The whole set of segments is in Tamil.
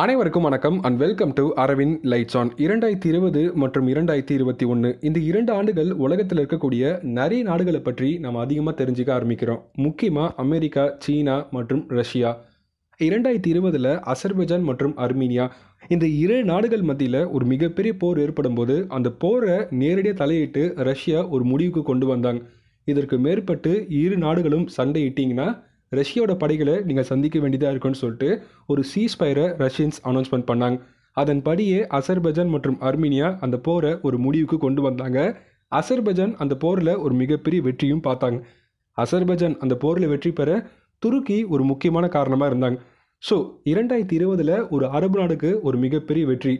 அனைவருக்கும் வணக்கம் and welcome to Aravind lights on இரண்டாயிரத்தி இருபது மற்றும் இரண்டாயிரத்தி இருபத்தி ஒன்று இந்த இரண்டு ஆண்டுகள் உலகத்தில் இருக்கக்கூடிய நிறைய நாடுகளை பற்றி நம்ம அதிகமாக தெரிஞ்சுக்க ஆரம்பிக்கிறோம் முக்கியமாக அமெரிக்கா சீனா மற்றும் ரஷ்யா இரண்டாயிரத்தி இருபதில் அசர்பஜான் மற்றும் அர்மீனியா இந்த இரு நாடுகள் மத்தியில் ஒரு மிகப்பெரிய போர் ஏற்படும் போது அந்த போரை நேரடியாக தலையிட்டு ரஷ்யா ஒரு முடிவுக்கு கொண்டு வந்தாங்க இதற்கு மேற்பட்டு இரு நாடுகளும் சண்டையிட்டிங்கன்னா ரஷ்யாவோட படைகளை நீங்கள் சந்திக்க வேண்டியதாக இருக்குன்னு சொல்லிட்டு ஒரு சீஸ்பயரை ரஷ்யன்ஸ் அனௌன்ஸ்மெண்ட் பண்ணாங்க அதன்படியே அசர்பஜான் மற்றும் அர்மீனியா அந்த போரை ஒரு முடிவுக்கு கொண்டு வந்தாங்க அசர்பஜான் அந்த போரில் ஒரு மிகப்பெரிய வெற்றியும் பார்த்தாங்க அசர்பஜான் அந்த போரில் வெற்றி பெற துருக்கி ஒரு முக்கியமான காரணமாக இருந்தாங்க ஸோ இரண்டாயிரத்தி இருபதில் ஒரு அரபு நாடுக்கு ஒரு மிகப்பெரிய வெற்றி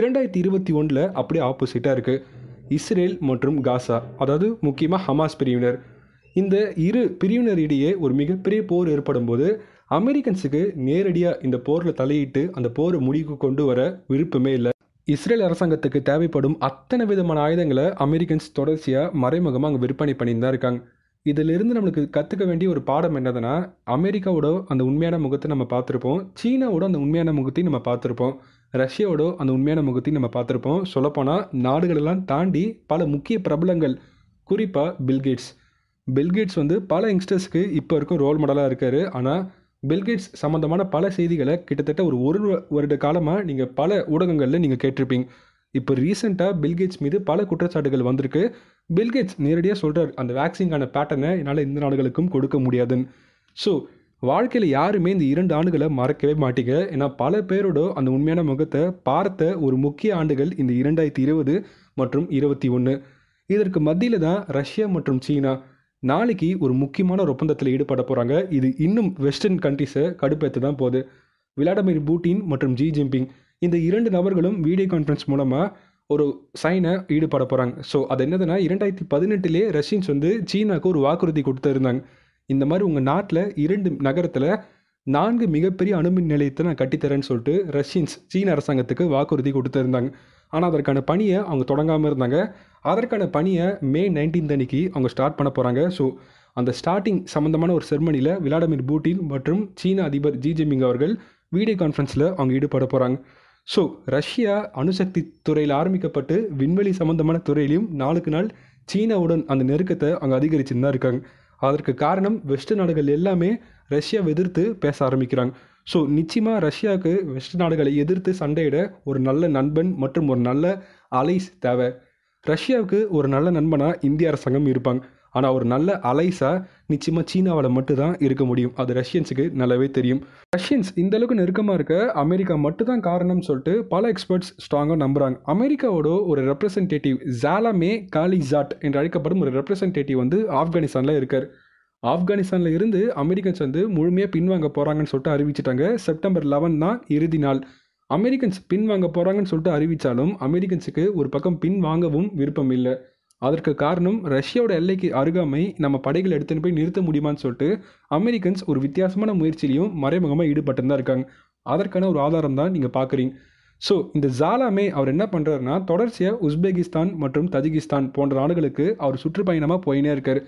இரண்டாயிரத்தி இருபத்தி ஒன்றில் அப்படியே ஆப்போசிட்டாக இருக்குது இஸ்ரேல் மற்றும் காசா அதாவது முக்கியமாக ஹமாஸ் பிரிவினர் இந்த இரு பிரிவினரிடையே ஒரு மிகப்பெரிய போர் ஏற்படும் போது அமெரிக்கன்ஸுக்கு நேரடியாக இந்த போரில் தலையிட்டு அந்த போரை முடிவுக்கு கொண்டு வர விருப்பமே இல்லை இஸ்ரேல் அரசாங்கத்துக்கு தேவைப்படும் அத்தனை விதமான ஆயுதங்களை அமெரிக்கன்ஸ் தொடர்ச்சியாக மறைமுகமாக அங்கே விற்பனை பண்ணிட்டு தான் இருக்காங்க இதிலிருந்து நம்மளுக்கு கற்றுக்க வேண்டிய ஒரு பாடம் என்னதுன்னா அமெரிக்காவோட அந்த உண்மையான முகத்தை நம்ம பார்த்துருப்போம் சீனாவோட அந்த உண்மையான முகத்தையும் நம்ம பார்த்துருப்போம் ரஷ்யாவோட அந்த உண்மையான முகத்தையும் நம்ம பார்த்துருப்போம் சொல்லப்போனால் நாடுகளெல்லாம் தாண்டி பல முக்கிய பிரபலங்கள் குறிப்பாக பில்கேட்ஸ் பில்கேட்ஸ் வந்து பல யங்ஸ்டர்ஸ்க்கு இப்போ இருக்கும் ரோல் மாடலாக இருக்கார் ஆனால் பில்கேட்ஸ் சம்மந்தமான பல செய்திகளை கிட்டத்தட்ட ஒரு ஒரு வருட காலமாக நீங்கள் பல ஊடகங்களில் நீங்கள் கேட்டிருப்பீங்க இப்போ ரீசெண்டாக பில்கேட்ஸ் மீது பல குற்றச்சாட்டுகள் வந்திருக்கு பில்கேட்ஸ் நேரடியாக சொல்கிறார் அந்த வேக்சின்கான பேட்டர்னை என்னால் இந்த நாடுகளுக்கும் கொடுக்க முடியாதுன்னு ஸோ வாழ்க்கையில் யாருமே இந்த இரண்டு ஆண்டுகளை மறக்கவே மாட்டீங்க ஏன்னா பல பேரோட அந்த உண்மையான முகத்தை பார்த்த ஒரு முக்கிய ஆண்டுகள் இந்த இரண்டாயிரத்தி இருபது மற்றும் இருபத்தி ஒன்று இதற்கு மத்தியில் தான் ரஷ்யா மற்றும் சீனா நாளைக்கு ஒரு முக்கியமான ஒப்பந்தத்தில் ஈடுபட போகிறாங்க இது இன்னும் வெஸ்டர்ன் கண்ட்ரிஸை கடுப்பேற்று தான் போகுது விளாடிமிர் பூட்டின் மற்றும் ஜி ஜின்பிங் இந்த இரண்டு நபர்களும் வீடியோ கான்ஃபரன்ஸ் மூலமாக ஒரு சைனை ஈடுபட போகிறாங்க ஸோ அது என்னதுன்னா இரண்டாயிரத்தி பதினெட்டுலேயே ரஷ்யன்ஸ் வந்து சீனாவுக்கு ஒரு வாக்குறுதி கொடுத்துருந்தாங்க இந்த மாதிரி உங்கள் நாட்டில் இரண்டு நகரத்தில் நான்கு மிகப்பெரிய அணுமின் நிலையத்தை நான் கட்டித்தரேன்னு சொல்லிட்டு ரஷ்யன்ஸ் சீன அரசாங்கத்துக்கு வாக்குறுதி கொடுத்துருந்தாங்க ஆனால் அதற்கான பணியை அவங்க தொடங்காமல் இருந்தாங்க அதற்கான பணியை மே நைன்டீன் அன்னைக்கு அவங்க ஸ்டார்ட் பண்ண போகிறாங்க ஸோ அந்த ஸ்டார்டிங் சம்மந்தமான ஒரு செர்மனியில் விளாடிமிர் பூட்டின் மற்றும் சீன அதிபர் ஜி ஜிமிங் அவர்கள் வீடியோ கான்ஃபரன்ஸில் அவங்க ஈடுபட போகிறாங்க ஸோ ரஷ்யா அணுசக்தி துறையில் ஆரம்பிக்கப்பட்டு விண்வெளி சம்மந்தமான துறையிலையும் நாளுக்கு நாள் சீனாவுடன் அந்த நெருக்கத்தை அவங்க அதிகரிச்சுன்னு தான் இருக்காங்க அதற்கு காரணம் வெஸ்ட் நாடுகள் எல்லாமே ரஷ்யாவை எதிர்த்து பேச ஆரம்பிக்கிறாங்க ஸோ நிச்சயமாக ரஷ்யாவுக்கு வெஸ்ட் நாடுகளை எதிர்த்து சண்டையிட ஒரு நல்ல நண்பன் மற்றும் ஒரு நல்ல அலைஸ் தேவை ரஷ்யாவுக்கு ஒரு நல்ல நண்பனாக இந்திய அரசாங்கம் இருப்பாங்க ஆனால் ஒரு நல்ல அலைஸா நிச்சயமாக சீனாவில் மட்டும்தான் இருக்க முடியும் அது ரஷ்யன்ஸுக்கு நல்லாவே தெரியும் ரஷ்யன்ஸ் இந்த அளவுக்கு நெருக்கமாக இருக்க அமெரிக்கா மட்டும்தான் காரணம்னு சொல்லிட்டு பல எக்ஸ்பர்ட்ஸ் ஸ்ட்ராங்காக நம்புகிறாங்க அமெரிக்காவோட ஒரு ரெப்ரசன்டேட்டிவ் ஜாலாமே காலி ஜாட் என்று அழைக்கப்படும் ஒரு ரெப்ரசன்டேட்டிவ் வந்து ஆப்கானிஸ்தானில் இருக்கார் ஆப்கானிஸ்தானில் இருந்து அமெரிக்கன்ஸ் வந்து முழுமையாக பின்வாங்க போகிறாங்கன்னு சொல்லிட்டு அறிவிச்சிட்டாங்க செப்டம்பர் லெவன் தான் இறுதி நாள் அமெரிக்கன்ஸ் பின்வாங்க போகிறாங்கன்னு சொல்லிட்டு அறிவித்தாலும் அமெரிக்கன்ஸுக்கு ஒரு பக்கம் பின்வாங்கவும் விருப்பம் இல்லை அதற்கு காரணம் ரஷ்யாவோட எல்லைக்கு அருகாமை நம்ம படைகள் எடுத்துன்னு போய் நிறுத்த முடியுமான்னு சொல்லிட்டு அமெரிக்கன்ஸ் ஒரு வித்தியாசமான முயற்சியிலையும் மறைமுகமாக ஈடுபட்டு தான் இருக்காங்க அதற்கான ஒரு ஆதாரம் தான் நீங்கள் பார்க்குறீங்க ஸோ இந்த ஜாலாமே அவர் என்ன பண்ணுறாருன்னா தொடர்ச்சியாக உஸ்பெகிஸ்தான் மற்றும் தஜிகிஸ்தான் போன்ற நாடுகளுக்கு அவர் சுற்றுப்பயணமாக போயினே இருக்கார்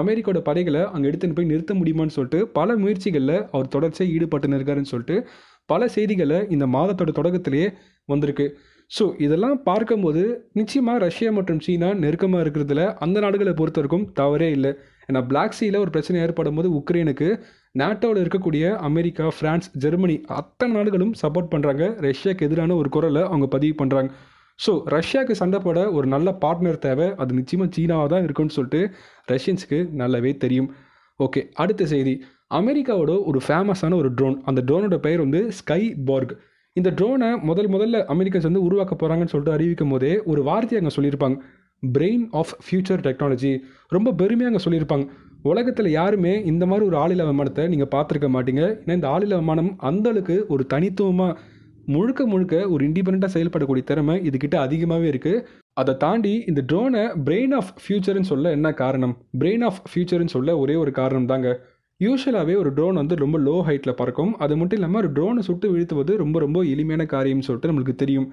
அமெரிக்காவோட படைகளை அங்கே எடுத்துன்னு போய் நிறுத்த முடியுமான்னு சொல்லிட்டு பல முயற்சிகளில் அவர் தொடர்ச்சியாக ஈடுபட்டுன்னு இருக்காருன்னு சொல்லிட்டு பல செய்திகளை இந்த மாதத்தோட தொடக்கத்திலேயே வந்திருக்கு ஸோ இதெல்லாம் பார்க்கும்போது நிச்சயமாக ரஷ்யா மற்றும் சீனா நெருக்கமாக இருக்கிறதுல அந்த நாடுகளை பொறுத்தவரைக்கும் தவறே இல்லை ஏன்னா பிளாக் சீல ஒரு பிரச்சனை ஏற்படும் போது உக்ரைனுக்கு நேட்டோவில் இருக்கக்கூடிய அமெரிக்கா ஃப்ரான்ஸ் ஜெர்மனி அத்தனை நாடுகளும் சப்போர்ட் பண்ணுறாங்க ரஷ்யாவுக்கு எதிரான ஒரு குரலை அவங்க பதிவு பண்ணுறாங்க ஸோ ரஷ்யாவுக்கு சண்டை போட ஒரு நல்ல பார்ட்னர் தேவை அது நிச்சயமாக சீனாவாக தான் இருக்குன்னு சொல்லிட்டு ரஷ்யன்ஸுக்கு நல்லாவே தெரியும் ஓகே அடுத்த செய்தி அமெரிக்காவோட ஒரு ஃபேமஸான ஒரு ட்ரோன் அந்த ட்ரோனோட பெயர் வந்து ஸ்கை பார்க் இந்த ட்ரோனை முதல் முதல்ல அமெரிக்கன்ஸ் வந்து உருவாக்க போகிறாங்கன்னு சொல்லிட்டு அறிவிக்கும் போதே ஒரு வார்த்தையை அங்கே சொல்லியிருப்பாங்க பிரெயின் ஆஃப் ஃபியூச்சர் டெக்னாலஜி ரொம்ப பெருமையாக அங்கே சொல்லியிருப்பாங்க உலகத்தில் யாருமே இந்த மாதிரி ஒரு ஆளில விமானத்தை நீங்கள் பார்த்துருக்க மாட்டீங்க ஏன்னா இந்த ஆளில விமானம் அந்தளவுக்கு ஒரு தனித்துவமாக முழுக்க முழுக்க ஒரு இண்டிபெண்ட்டாக செயல்படக்கூடிய திறமை இதுக்கிட்ட அதிகமாகவே இருக்குது அதை தாண்டி இந்த ட்ரோனை பிரெயின் ஆஃப் ஃபியூச்சர்னு சொல்ல என்ன காரணம் பிரெயின் ஆஃப் ஃபியூச்சர்னு சொல்ல ஒரே ஒரு காரணம் தாங்க யூஸ்வலாகவே ஒரு ட்ரோன் வந்து ரொம்ப லோ ஹைட்டில் பறக்கும் அது மட்டும் இல்லாமல் ஒரு ட்ரோனை சுட்டு வீழ்த்துவது ரொம்ப ரொம்ப எளிமையான காரியம்னு சொல்லிட்டு நம்மளுக்கு தெரியும்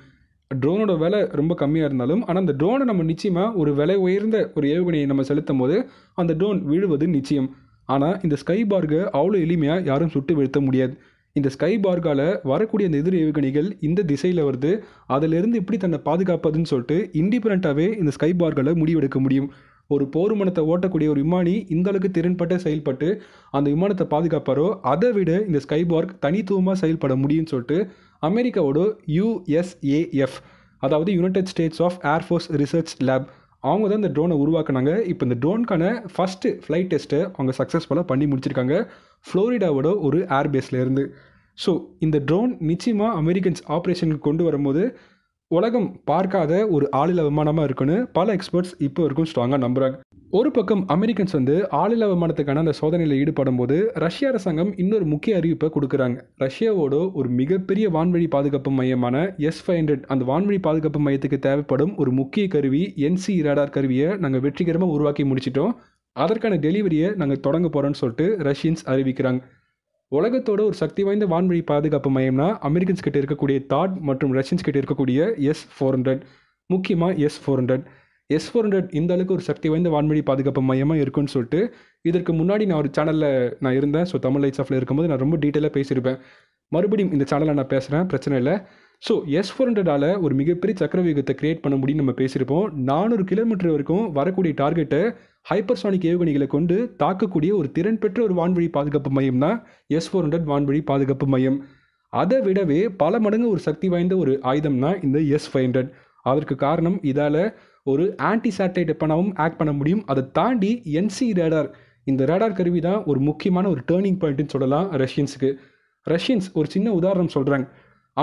ட்ரோனோட விலை ரொம்ப கம்மியாக இருந்தாலும் ஆனால் அந்த ட்ரோனை நம்ம நிச்சயமாக ஒரு விலை உயர்ந்த ஒரு ஏவுகணையை நம்ம செலுத்தும் போது அந்த ட்ரோன் விழுவது நிச்சயம் ஆனால் இந்த ஸ்கை பார்க்கு அவ்வளோ எளிமையாக யாரும் சுட்டு வீழ்த்த முடியாது இந்த ஸ்கை பார்க்கால் வரக்கூடிய அந்த எதிர் ஏவுகணைகள் இந்த திசையில் வருது அதிலிருந்து எப்படி தன்னை பாதுகாப்பதுன்னு சொல்லிட்டு இண்டிபெண்ட்டாகவே இந்த ஸ்கை பார்களை முடிவெடுக்க முடியும் ஒரு போர் விமானத்தை ஓட்டக்கூடிய ஒரு விமானி இந்த அளவுக்கு திறன்பட்டு செயல்பட்டு அந்த விமானத்தை பாதுகாப்பாரோ அதை விட இந்த ஸ்கைபார்க் தனித்துவமாக செயல்பட முடியும்னு சொல்லிட்டு அமெரிக்காவோட யூஎஸ்ஏஎஃப் அதாவது United States of air force research lab அவங்க தான் இந்த ட்ரோனை உருவாக்குனாங்க இப்போ இந்த ட்ரோனுக்கான ஃபஸ்ட்டு ஃப்ளைட் டெஸ்ட்டை அவங்க சக்ஸஸ்ஃபுல்லாக பண்ணி முடிச்சிருக்காங்க ஃப்ளோரிடாவோட ஒரு ஏர்பேஸ்லேருந்து ஸோ இந்த ட்ரோன் நிச்சயமாக அமெரிக்கன்ஸ் ஆப்ரேஷனுக்கு கொண்டு வரும்போது உலகம் பார்க்காத ஒரு ஆளில விமானமாக இருக்குன்னு பல எக்ஸ்பர்ட்ஸ் இப்போ வரைக்கும் ஸ்ட்ராங்காக நம்புகிறாங்க ஒரு பக்கம் அமெரிக்கன்ஸ் வந்து ஆளில விமானத்துக்கான அந்த சோதனையில் ஈடுபடும் போது ரஷ்ய அரசாங்கம் இன்னொரு முக்கிய அறிவிப்பை கொடுக்குறாங்க ரஷ்யாவோட ஒரு மிகப்பெரிய வான்வழி பாதுகாப்பு மையமான எஸ் ஃபைவ் ஹண்ட்ரட் அந்த வான்வழி பாதுகாப்பு மையத்துக்கு தேவைப்படும் ஒரு முக்கிய கருவி என்சி ரேடார் கருவியை நாங்கள் வெற்றிகரமாக உருவாக்கி முடிச்சிட்டோம் அதற்கான டெலிவரியை நாங்கள் தொடங்க போகிறோன்னு சொல்லிட்டு ரஷ்யன்ஸ் அறிவிக்கிறாங்க உலகத்தோட ஒரு சக்தி வாய்ந்த வான்வழி பாதுகாப்பு மையம்னா அமெரிக்கன்ஸ் கிட்ட இருக்கக்கூடிய தாட் மற்றும் ரஷ்யன்ஸ் கிட்ட இருக்கக்கூடிய எஸ் ஃபோர் ஹண்ட்ரட் முக்கியமாக S four hundred S four hundred இந்த அளவுக்கு ஒரு சக்தி வாய்ந்த வான்வழி பாதுகாப்பு மையமாக இருக்குன்னு சொல்லிட்டு இதற்கு முன்னாடி நான் ஒரு சேனலில் நான் இருந்தேன் ஸோ தமிழ் லைட்ஸ் ஆஃபில் இருக்கும்போது நான் ரொம்ப டீட்டெயிலாக பேசியிருப்பேன் மறுபடியும் இந்த சேனலில் நான் பேசுகிறேன் பிரச்சனை இல்லை ஸோ எஸ் ஃபோர் ஹண்ட்ரடால் ஒரு மிகப்பெரிய சக்கரவியூகத்தை கிரியேட் பண்ண முடியும் நம்ம பேசியிருப்போம் நானூறு கிலோமீட்டர் வரைக்கும் வரக்கூடிய டார்கெட்டை ஹைப்பர்சானிக் ஏவுகணைகளை கொண்டு தாக்கக்கூடிய ஒரு திறன் பெற்ற ஒரு வான்வழி பாதுகாப்பு மையம் தான் எஸ் ஃபோர் ஹண்ட்ரட் வான்வழி பாதுகாப்பு மையம் அதை விடவே பல மடங்கு ஒரு சக்தி வாய்ந்த ஒரு ஆயுதம் தான் இந்த எஸ் ஃபைவ் ஹண்ட்ரட் அதற்கு காரணம் இதால் ஒரு ஆன்டி சேட்டலைட் எப்பனாவும் ஆக்ட் பண்ண முடியும் அதை தாண்டி என்சி ரேடார் இந்த ரேடார் கருவி தான் ஒரு முக்கியமான ஒரு டேர்னிங் பாயிண்ட்டுன்னு சொல்லலாம் ரஷ்யன்ஸுக்கு ரஷ்யன்ஸ் ஒரு சின்ன உதாரணம் சொல்கிறாங்க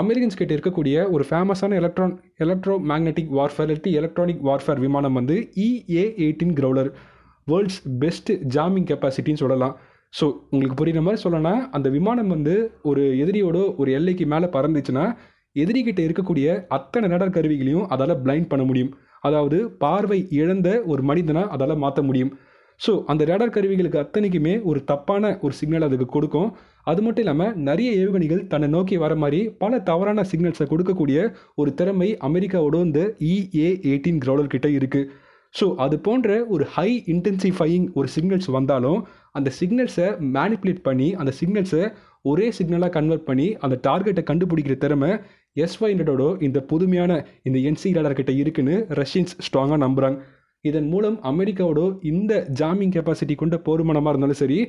அமெரிக்கன்ஸ் கிட்ட இருக்கக்கூடிய ஒரு ஃபேமஸான எலக்ட்ரான் எலக்ட்ரோ மேக்னெட்டிக் வார்ஃபேர் இல்லாட்டி எலக்ட்ரானிக் வார்ஃபேர் விமானம் வந்து EA eighteen Growler world's best jamming கெப்பாசிட்டின்னு சொல்லலாம் ஸோ உங்களுக்கு புரியுற மாதிரி சொல்லணும்னா அந்த விமானம் வந்து ஒரு எதிரியோட ஒரு எல்லைக்கு மேலே பறந்துச்சுன்னா எதிரிகிட்ட இருக்கக்கூடிய அத்தனை நடர் கருவிகளையும் அதால் பிளைண்ட் பண்ண முடியும் அதாவது பார்வை இழந்த ஒரு மனிதனை அதால் மாற்ற முடியும் ஸோ அந்த ரேடார் கருவிகளுக்கு அத்தனைக்குமே ஒரு தப்பான ஒரு சிக்னல் அதுக்கு கொடுக்கும் அது மட்டும் இல்லாமல் நிறைய ஏவுகணைகள் தன்னை நோக்கி வர மாதிரி பல தவறான சிக்னல்ஸை கொடுக்கக்கூடிய ஒரு திறமை அமெரிக்காவோட இந்த இஏ e எயிட்டீன் கிரௌடர் இருக்குது ஸோ அது போன்ற ஒரு ஹை இன்டென்சிஃபையிங் ஒரு சிக்னல்ஸ் வந்தாலும் அந்த சிக்னல்ஸை மேனிப்புலேட் பண்ணி அந்த சிக்னல்ஸை ஒரே சிக்னலாக கன்வெர்ட் பண்ணி அந்த டார்கெட்டை கண்டுபிடிக்கிற திறமை எஸ்ஒய் ஹண்ட்ரடோட இந்த புதுமையான இந்த என்சி என்சிஆர்கிட்ட இருக்குன்னு ரஷ்யன்ஸ் ஸ்ட்ராங்காக நம்புகிறாங்க இதன் மூலம் அமெரிக்காவோட இந்த ஜாமிங் கெப்பாசிட்டி கொண்ட போர்மனமாக இருந்தாலும் சரி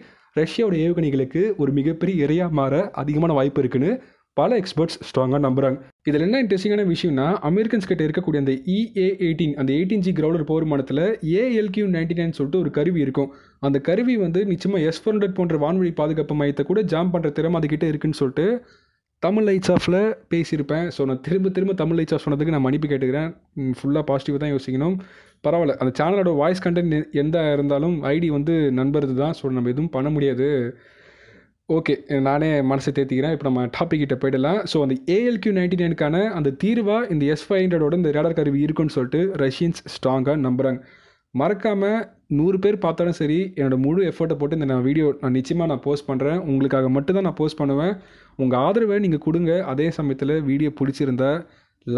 ரஷ்யாவோட ஏவுகணைகளுக்கு ஒரு மிகப்பெரிய இறையாக மாற அதிகமான வாய்ப்பு இருக்குன்னு பல எக்ஸ்பர்ட்ஸ் ஸ்ட்ராங்காக நம்புகிறாங்க இதில் என்ன இன்ட்ரெஸ்டிங்கான விஷயம்னா அமெரிக்கன்ஸ் கிட்ட இருக்கக்கூடிய அந்த இஏ e எயிட்டீன் அந்த எயிட்டீன் ஜி கிரௌலர் போர் மாடத்தில் ஏஎல்கியூ நைன்டி நைன் சொல்லிட்டு ஒரு கருவி இருக்கும் அந்த கருவி வந்து நிச்சயமாக எஸ் ஃபோர் ஹண்ட்ரட் போன்ற வான்வழி பாதுகாப்பு மையத்தை கூட ஜாம் பண்ணுற திறமை அதுக்கிட்ட இருக்குன்னு சொல்லிட்டு தமிழ் லைட்ஸ் ஆஃபில் பேசியிருப்பேன் ஸோ நான் திரும்ப திரும்ப தமிழ் லைட்ஸ் ஆஃப் சொன்னதுக்கு நான் மன்னிப்பு கேட்டுக்கிறேன் ஃபுல்லாக பாசிட்டிவ் தான் யோசிக்கணும் பரவாயில்ல அந்த சேனலோட வாய்ஸ் கண்டென்ட் எந்த இருந்தாலும் ஐடி வந்து நண்பருது தான் ஸோ நம்ம எதுவும் பண்ண முடியாது ஓகே நானே மனசை தேர்த்திக்கிறேன் இப்போ நம்ம டாபிக் கிட்ட போயிடலாம் ஸோ அந்த ஏஎல்கியூ நைன்டி நைனுக்கான அந்த தீர்வாக இந்த எஸ் ஃபைவ் ஹண்ட்ரடோட இந்த ரேடார் கருவி இருக்குன்னு சொல்லிட்டு ரஷ்யன்ஸ் ஸ்ட்ராங்காக நம்புகிறாங்க மறக்காமல் நூறு பேர் பார்த்தாலும் சரி என்னோடய முழு எஃபர்ட்டை போட்டு இந்த நான் வீடியோ நான் நிச்சயமாக நான் போஸ்ட் பண்ணுறேன் உங்களுக்காக மட்டும்தான் நான் போஸ்ட் பண்ணுவேன் உங்கள் ஆதரவை நீங்கள் கொடுங்க அதே சமயத்தில் வீடியோ பிடிச்சிருந்தா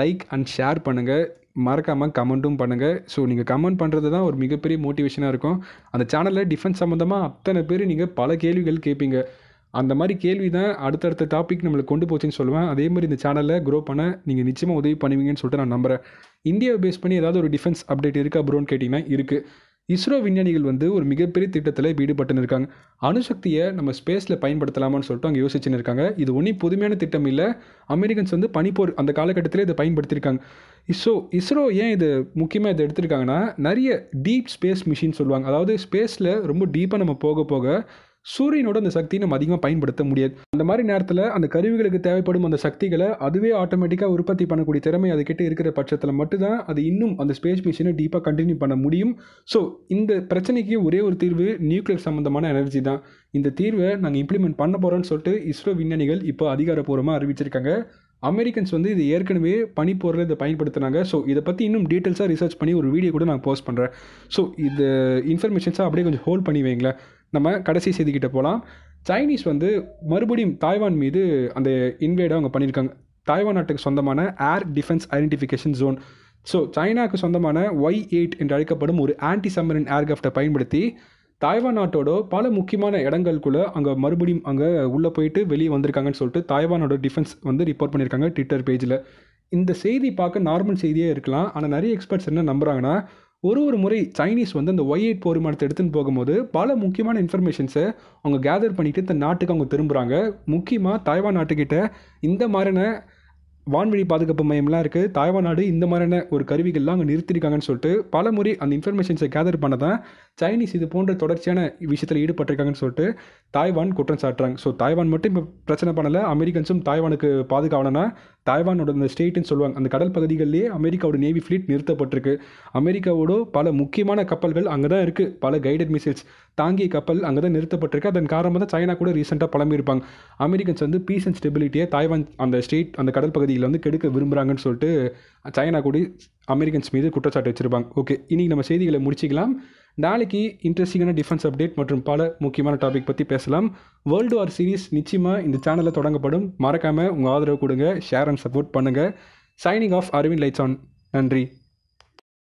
லைக் அண்ட் ஷேர் பண்ணுங்கள் மறக்காமல் கமெண்ட்டும் பண்ணுங்கள் ஸோ நீங்கள் கமெண்ட் பண்ணுறது தான் ஒரு மிகப்பெரிய மோட்டிவேஷனாக இருக்கும் அந்த சேனலில் டிஃபென்ஸ் சம்மந்தமாக அத்தனை பேர் நீங்கள் பல கேள்விகள் கேட்பீங்க அந்த மாதிரி கேள்வி தான் அடுத்தடுத்த டாபிக் நம்மளுக்கு கொண்டு போச்சுன்னு சொல்லுவேன் அதே மாதிரி இந்த சேனலில் க்ரோ பண்ண நீங்கள் நிச்சயமாக உதவி பண்ணுவீங்கன்னு சொல்லிட்டு நான் நம்புகிறேன் இந்தியாவை பேஸ் பண்ணி ஏதாவது ஒரு டிஃபென்ஸ் அப்டேட் இருக்கா அப்புறோன்னு கேட்டிங்கன்னா இருக்குது இஸ்ரோ விஞ்ஞானிகள் வந்து ஒரு மிகப்பெரிய திட்டத்தில் ஈடுபட்டுன்னு இருக்காங்க அணுசக்தியை நம்ம ஸ்பேஸில் பயன்படுத்தலாமான்னு சொல்லிட்டு அங்கே யோசிச்சுன்னு இருக்காங்க இது ஒன்றும் புதுமையான திட்டம் இல்லை அமெரிக்கன்ஸ் வந்து பனிப்போர் அந்த காலகட்டத்தில் இதை பயன்படுத்தியிருக்காங்க இஸ்ரோ இஸ்ரோ ஏன் இது முக்கியமாக இதை எடுத்திருக்காங்கன்னா நிறைய டீப் ஸ்பேஸ் மிஷின் சொல்லுவாங்க அதாவது ஸ்பேஸில் ரொம்ப டீப்பாக நம்ம போக போக சூரியனோட அந்த சக்தியை நம்ம அதிகமாக பயன்படுத்த முடியாது அந்த மாதிரி நேரத்தில் அந்த கருவிகளுக்கு தேவைப்படும் அந்த சக்திகளை அதுவே ஆட்டோமேட்டிக்காக உற்பத்தி பண்ணக்கூடிய திறமை அதுக்கிட்ட இருக்கிற பட்சத்தில் மட்டும்தான் அது இன்னும் அந்த ஸ்பேஸ் மிஷினை டீப்பாக கண்டினியூ பண்ண முடியும் ஸோ இந்த பிரச்சனைக்கு ஒரே ஒரு தீர்வு நியூக்ளியர் சம்மந்தமான எனர்ஜி தான் இந்த தீர்வை நாங்கள் இம்ப்ளிமெண்ட் பண்ண போகிறோம்னு சொல்லிட்டு இஸ்ரோ விஞ்ஞானிகள் இப்போ அதிகாரப்பூர்வமாக அறிவிச்சிருக்காங்க அமெரிக்கன்ஸ் வந்து இது ஏற்கனவே பனிப்போரில் இதை பயன்படுத்துனாங்க ஸோ இதை பற்றி இன்னும் டீட்டெயில்ஸாக ரிசர்ச் பண்ணி ஒரு வீடியோ கூட நான் போஸ்ட் பண்ணுறேன் ஸோ இது இன்ஃபர்மேஷன்ஸாக அப்படியே கொஞ்சம் ஹோல்ட் பண்ணி வைங்களேன் நம்ம கடைசி செய்திக்கிட்ட போகலாம் சைனீஸ் வந்து மறுபடியும் தாய்வான் மீது அந்த இன்வைடை அவங்க பண்ணியிருக்காங்க தாய்வான் நாட்டுக்கு சொந்தமான air defence identification zone so சைனாவுக்கு சொந்தமான ஒய் எயிட் என்று அழைக்கப்படும் ஒரு ஆன்டி சம்மரின் ஏர்கிராஃப்டை பயன்படுத்தி தாய்வான் நாட்டோட பல முக்கியமான இடங்களுக்குள்ளே அங்கே மறுபடியும் அங்கே உள்ளே போயிட்டு வெளியே வந்திருக்காங்கன்னு சொல்லிட்டு தாய்வானோட டிஃபென்ஸ் வந்து ரிப்போர்ட் பண்ணியிருக்காங்க ட்விட்டர் பேஜில் இந்த செய்தி பார்க்க நார்மல் செய்தியே இருக்கலாம் ஆனால் நிறைய எக்ஸ்பர்ட்ஸ் என்ன நம்புகிறாங்கன்னா ஒரு ஒரு முறை சைனீஸ் வந்து அந்த ஒய் எயிட் போர்விமானத்தை எடுத்துன்னு போகும்போது பல முக்கியமான இன்ஃபர்மேஷன்ஸை அவங்க கேதர் பண்ணிட்டு இந்த நாட்டுக்கு அவங்க திரும்புகிறாங்க முக்கியமாக தாய்வான் நாட்டுக்கிட்ட இந்த மாதிரியான வான்வெளி பாதுகாப்பு மையம்லாம் இருக்குது தாய்வான் நாடு இந்த மாதிரியான ஒரு கருவிகள்லாம் அங்கே நிறுத்திருக்காங்கன்னு சொல்லிட்டு பல முறை அந்த இன்ஃபர்மேஷன்ஸை கேதர் பண்ண தான் சைனீஸ் இது போன்ற தொடர்ச்சியான விஷயத்தில் ஈடுபட்டிருக்காங்கன்னு சொல்லிட்டு தாய்வான் குற்றம் சாட்டுறாங்க ஸோ தாய்வான் மட்டும் இப்போ பிரச்சனை பண்ணலை அமெரிக்கன்ஸும் தாய்வானுக்கு பாதுகாவனா தாய்வானோட அந்த ஸ்டேட்டுன்னு சொல்லுவாங்க அந்த கடல் பகுதிகளிலேயே அமெரிக்காவோட நேவி ஃப்ளீட் நிறுத்தப்பட்டிருக்கு அமெரிக்காவோட பல முக்கியமான கப்பல்கள் அங்கே தான் இருக்குது பல கைடட் மிசைல்ஸ் தாங்கிய கப்பல் அங்கே தான் நிறுத்தப்பட்டிருக்கு அதன் காரணமாக தான் சைனா கூட ரீசெண்டாக பழம்பியிருப்பாங்க அமெரிக்கன்ஸ் வந்து பீஸ் அண்ட் ஸ்டெபிலிட்டியை தாய்வான் அந்த ஸ்டேட் அந்த கடல் பகுதியில் அரசியலை வந்து கெடுக்க விரும்புகிறாங்கன்னு சொல்லிட்டு சைனா கூடி அமெரிக்கன்ஸ் மீது குற்றச்சாட்டு வச்சுருப்பாங்க ஓகே இன்றைக்கி நம்ம செய்திகளை முடிச்சிக்கலாம் நாளைக்கு இன்ட்ரெஸ்டிங்கான டிஃபென்ஸ் அப்டேட் மற்றும் பல முக்கியமான டாபிக் பற்றி பேசலாம் வேர்ல்டு வார் சீரீஸ் நிச்சயமாக இந்த சேனலில் தொடங்கப்படும் மறக்காமல் உங்கள் ஆதரவு கொடுங்க ஷேர் அண்ட் சப்போர்ட் பண்ணுங்கள் signing off Aravind lights on நன்றி